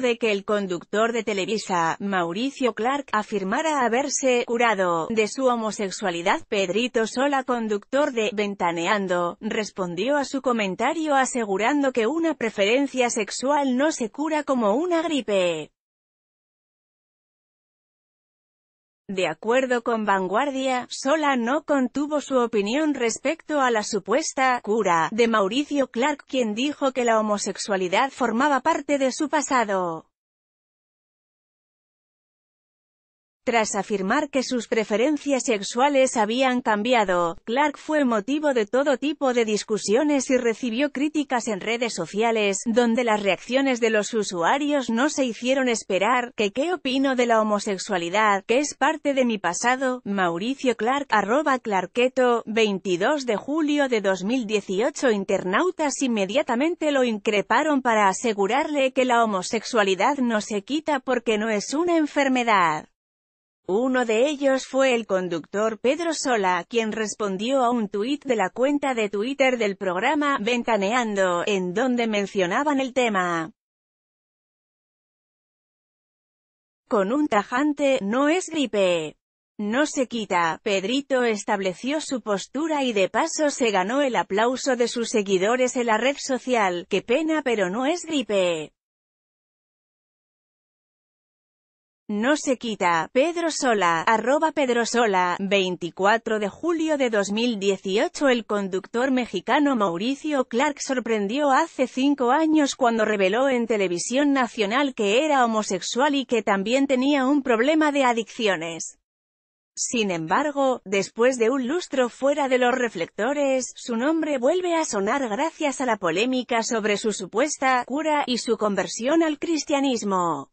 de que el conductor de Televisa, Mauricio Clark, afirmara haberse curado de su homosexualidad. Pedrito Sola, conductor de Ventaneando, respondió a su comentario asegurando que una preferencia sexual no se cura como una gripe. De acuerdo con Vanguardia, Sola no contuvo su opinión respecto a la supuesta «cura» de Mauricio Clark quien dijo que la homosexualidad formaba parte de su pasado. Tras afirmar que sus preferencias sexuales habían cambiado, Clark fue motivo de todo tipo de discusiones y recibió críticas en redes sociales, donde las reacciones de los usuarios no se hicieron esperar, que qué opino de la homosexualidad, que es parte de mi pasado, Mauricio Clark, arroba Clarketo, 22 de julio de 2018 Internautas inmediatamente lo increparon para asegurarle que la homosexualidad no se quita porque no es una enfermedad. Uno de ellos fue el conductor Pedro Sola, quien respondió a un tuit de la cuenta de Twitter del programa Ventaneando, en donde mencionaban el tema. Con un tajante, no es gripe. No se quita, Pedrito estableció su postura y de paso se ganó el aplauso de sus seguidores en la red social, qué pena pero no es gripe. No se quita, Pedro Sola, arroba Pedro Sola, 24 de julio de 2018 El conductor mexicano Mauricio Clark sorprendió hace cinco años cuando reveló en televisión nacional que era homosexual y que también tenía un problema de adicciones. Sin embargo, después de un lustro fuera de los reflectores, su nombre vuelve a sonar gracias a la polémica sobre su supuesta cura y su conversión al cristianismo.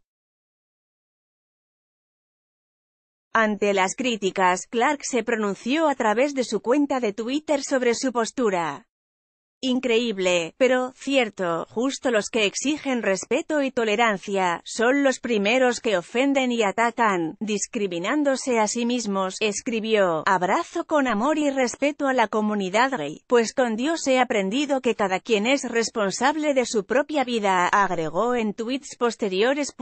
Ante las críticas, Clark se pronunció a través de su cuenta de Twitter sobre su postura. Increíble, pero, cierto, justo los que exigen respeto y tolerancia, son los primeros que ofenden y atacan, discriminándose a sí mismos, escribió, abrazo con amor y respeto a la comunidad gay, pues con Dios he aprendido que cada quien es responsable de su propia vida, agregó en tweets posteriores.